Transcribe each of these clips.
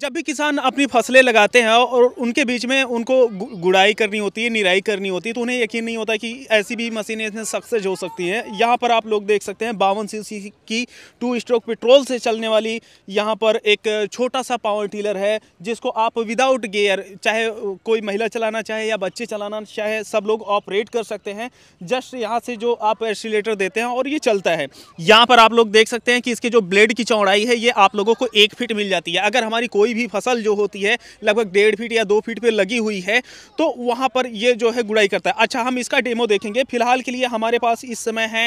जब भी किसान अपनी फसलें लगाते हैं और उनके बीच में उनको गुड़ाई करनी होती है निराई करनी होती है तो उन्हें यकीन नहीं होता कि ऐसी भी मशीनें इतने सक्सेस हो सकती हैं यहाँ पर आप लोग देख सकते हैं बावन सी की टू स्ट्रोक पेट्रोल से चलने वाली यहाँ पर एक छोटा सा पावर टीलर है जिसको आप विदाउट गेयर चाहे कोई महिला चलाना चाहे या बच्चे चलाना चाहे सब लोग ऑपरेट कर सकते हैं जस्ट यहाँ से जो आप एसिलेटर देते हैं और ये चलता है यहाँ पर आप लोग देख सकते हैं कि इसके जो ब्लेड की चौड़ाई है ये आप लोगों को एक फिट मिल जाती है अगर हमारी कोई भी फसल जो होती है लगभग डेढ़ फीट या दो फीट पर लगी हुई है तो वहाँ पर ये जो है गुड़ाई करता है अच्छा हम इसका डेमो देखेंगे फिलहाल के लिए हमारे पास इस समय है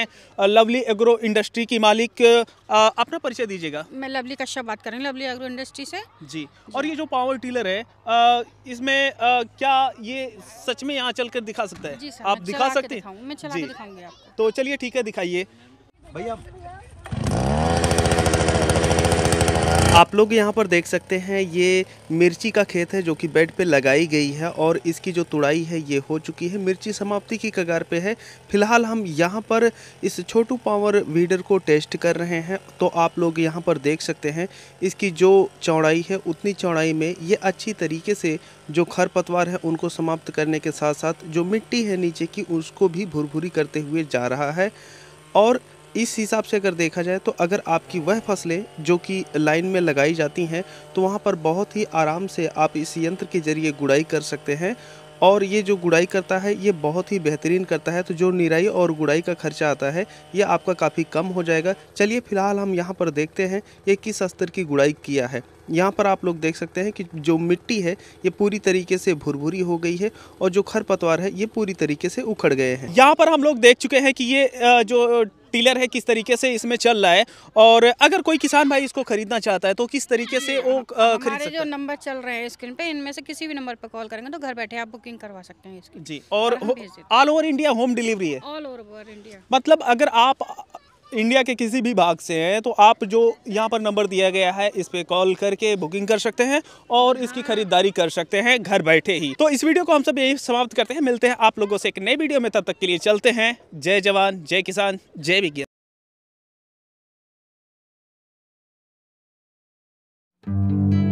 लवली एग्रो इंडस्ट्री की मालिक अपना परिचय दीजिएगा मैं लवली कश्यप बात कर रही हूँ लवली एग्रो इंडस्ट्री से जी और ये जो पावर टीलर है इसमें क्या ये सच में यहाँ चल दिखा सकता है आप दिखा सकते हैं तो चलिए ठीक है दिखाइए भैया आप लोग यहाँ पर देख सकते हैं ये मिर्ची का खेत है जो कि बेड पे लगाई गई है और इसकी जो तुड़ाई है ये हो चुकी है मिर्ची समाप्ति की कगार पे है फिलहाल हम यहाँ पर इस छोटू पावर वीडर को टेस्ट कर रहे हैं तो आप लोग यहाँ पर देख सकते हैं इसकी जो चौड़ाई है उतनी चौड़ाई में ये अच्छी तरीके से जो खरपतवार है उनको समाप्त करने के साथ साथ जो मिट्टी है नीचे की उसको भी भुरभुरी करते हुए जा रहा है और इस हिसाब से अगर देखा जाए तो अगर आपकी वह फसलें जो कि लाइन में लगाई जाती हैं तो वहाँ पर बहुत ही आराम से आप इस यंत्र के ज़रिए गुड़ाई कर सकते हैं और ये जो गुड़ाई करता है ये बहुत ही बेहतरीन करता है तो जो निराई और गुड़ाई का खर्चा आता है ये आपका काफ़ी कम हो जाएगा चलिए फिलहाल हम यहाँ पर देखते हैं ये किस स्तर की गुड़ाई किया है यहाँ पर आप लोग देख सकते हैं कि जो मिट्टी है ये पूरी तरीके से भुरभुरी हो गई है और जो खरपतवार है ये पूरी तरीके से उखड़ गए हैं यहाँ पर हम लोग देख चुके हैं कि ये जो टीलर है किस तरीके से इसमें चल रहा है और अगर कोई किसान भाई इसको खरीदना चाहता है तो किस तरीके से वो खरीद सकते जो नंबर चल रहे हैं स्क्रीन पे इनमें से किसी भी नंबर पर कॉल करेंगे तो घर बैठे आप बुकिंग करवा सकते हैं जी और all over India home delivery है ऑल ओवर इंडिया मतलब अगर आप इंडिया के किसी भी भाग से हैं तो आप जो यहाँ पर नंबर दिया गया है इस पर कॉल करके बुकिंग कर सकते हैं और इसकी खरीदारी कर सकते हैं घर बैठे ही तो इस वीडियो को हम सब यही समाप्त करते हैं मिलते हैं आप लोगों से एक नए वीडियो में तब तक के लिए चलते हैं जय जवान जय किसान जय विज्ञान thank you